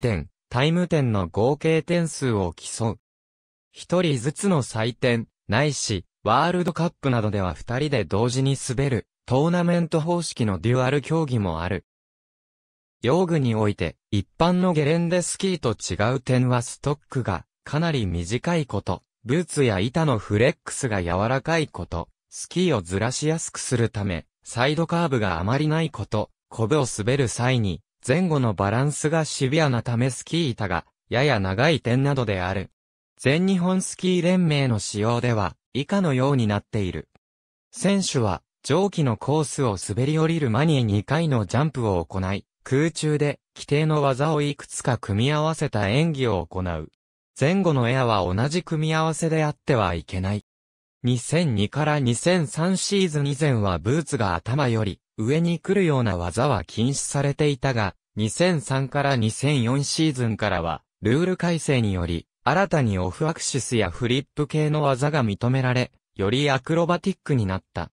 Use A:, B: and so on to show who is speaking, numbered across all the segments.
A: 点、タイム点の合計点数を競う。一人ずつの採点、ないし、ワールドカップなどでは二人で同時に滑る、トーナメント方式のデュアル競技もある。用具において、一般のゲレンデスキーと違う点はストックが、かなり短いこと、ブーツや板のフレックスが柔らかいこと、スキーをずらしやすくするため、サイドカーブがあまりないこと、コブを滑る際に、前後のバランスがシビアなためスキー板が、やや長い点などである。全日本スキー連盟の仕様では、以下のようになっている。選手は、上記のコースを滑り降りる間に2回のジャンプを行い、空中で規定の技をいくつか組み合わせた演技を行う。前後のエアは同じ組み合わせであってはいけない。2002から2003シーズン以前はブーツが頭より上に来るような技は禁止されていたが、2003から2004シーズンからは、ルール改正により、新たにオフアクシスやフリップ系の技が認められ、よりアクロバティックになった。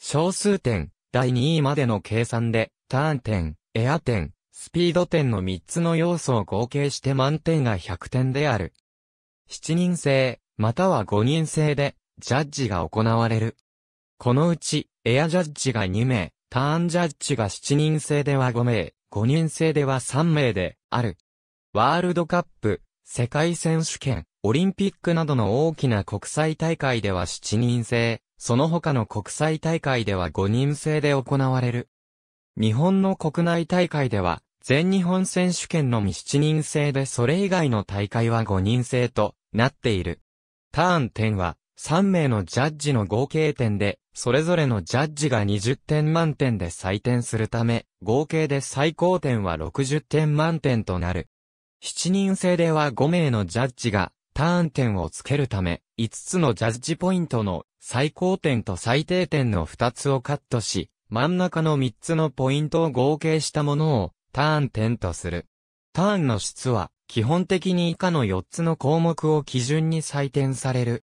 A: 小数点、第2位までの計算で、ターン点、エア点、スピード点の3つの要素を合計して満点が100点である。7人制、または5人制で、ジャッジが行われる。このうち、エアジャッジが2名、ターンジャッジが7人制では5名、5人制では3名である。ワールドカップ、世界選手権、オリンピックなどの大きな国際大会では7人制、その他の国際大会では5人制で行われる。日本の国内大会では、全日本選手権のみ7人制でそれ以外の大会は5人制となっている。ターン10は3名のジャッジの合計点でそれぞれのジャッジが20点満点で採点するため、合計で最高点は60点満点となる。7人制では5名のジャッジが、ターン点をつけるため、5つのジャッジポイントの最高点と最低点の2つをカットし、真ん中の3つのポイントを合計したものをターン点とする。ターンの質は基本的に以下の4つの項目を基準に採点される。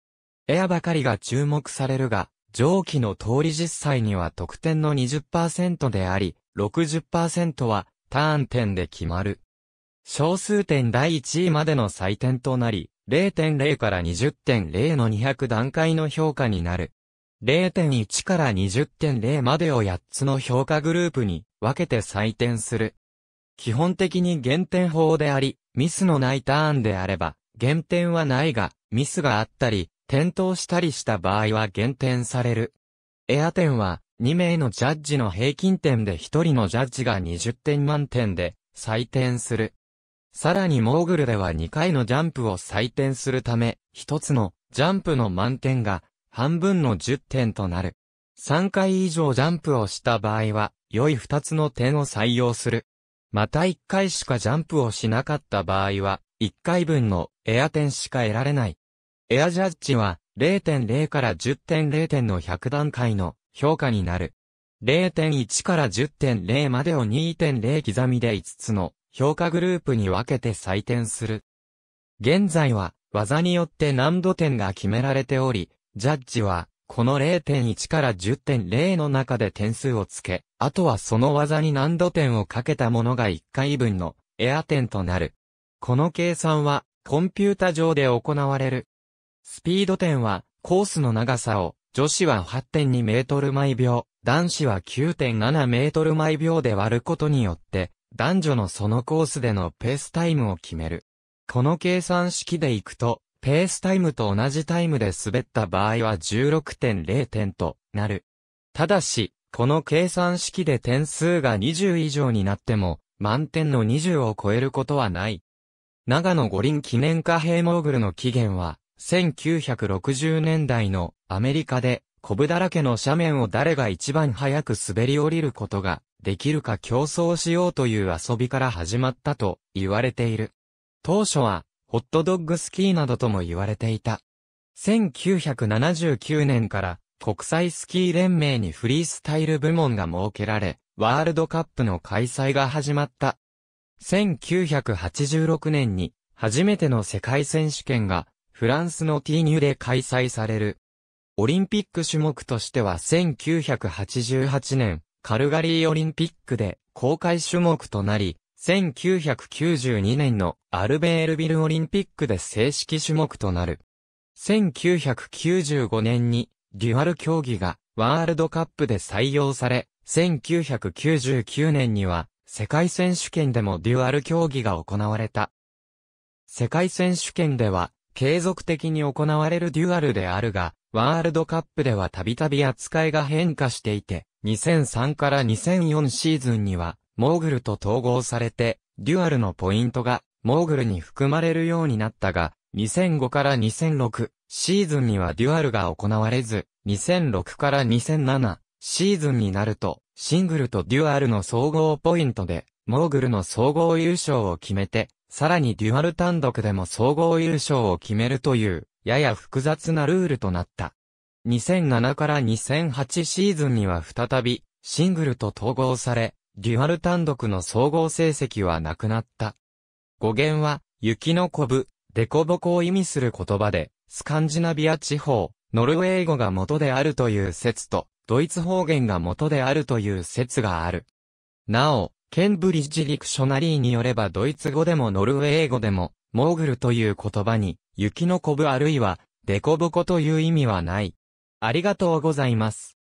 A: エアばかりが注目されるが、上記の通り実際には得点の20%であり、60%はターン点で決まる。小数点第1位までの採点となり、0.0から20.0の200段階の評価になる。0.1から20.0までを8つの評価グループに分けて採点する。基本的に減点法であり、ミスのないターンであれば、減点はないが、ミスがあったり、転倒したりした場合は減点される。エア点は、2名のジャッジの平均点で1人のジャッジが20点満点で採点する。さらにモーグルでは2回のジャンプを採点するため、1つのジャンプの満点が半分の10点となる。3回以上ジャンプをした場合は、良い2つの点を採用する。また1回しかジャンプをしなかった場合は、1回分のエア点しか得られない。エアジャッジは0.0から10.0点の100段階の評価になる。0.1から10.0までを2.0刻みで5つの評価グループに分けて採点する。現在は技によって難度点が決められており、ジャッジはこの0.1から10.0の中で点数をつけ、あとはその技に難度点をかけたものが1回分のエア点となる。この計算はコンピュータ上で行われるスピード点は、コースの長さを、女子は8.2メートル毎秒、男子は9.7メートル毎秒で割ることによって、男女のそのコースでのペースタイムを決める。この計算式でいくと、ペースタイムと同じタイムで滑った場合は16.0点となる。ただし、この計算式で点数が20以上になっても、満点の20を超えることはない。長野五輪記念貨幣モーグルの期限は、1960年代のアメリカで、コブだらけの斜面を誰が一番早く滑り降りることができるか競争しようという遊びから始まったと言われている。当初は、ホットドッグスキーなどとも言われていた。1979年から国際スキー連盟にフリースタイル部門が設けられ、ワールドカップの開催が始まった。1986年に初めての世界選手権がフランスのティーニュで開催される。オリンピック種目としては1988年、カルガリーオリンピックで公開種目となり、1992年のアルベールビルオリンピックで正式種目となる。1995年にデュアル競技がワールドカップで採用され、1999年には世界選手権でもデュアル競技が行われた。世界選手権では継続的に行われるデュアルであるが、ワールドカップではたびたび扱いが変化していて、2003から2004シーズンには、モーグルと統合されて、デュアルのポイントが、モーグルに含まれるようになったが、2005から2006シーズンにはデュアルが行われず、2006から2007シーズンになると、シングルとデュアルの総合ポイントで、モーグルの総合優勝を決めて、さらにデュアル単独でも総合優勝を決めるという、やや複雑なルールとなった。2007から2008シーズンには再び、シングルと統合され、デュアル単独の総合成績はなくなった。語源は、雪のこぶ、デコボコを意味する言葉で、スカンジナビア地方、ノルウェー語が元であるという説と、ドイツ方言が元であるという説がある。なお、ケンブリッジ・ディクショナリーによればドイツ語でもノルウェー語でも、モーグルという言葉に、雪のこぶあるいは、デコボコという意味はない。ありがとうございます。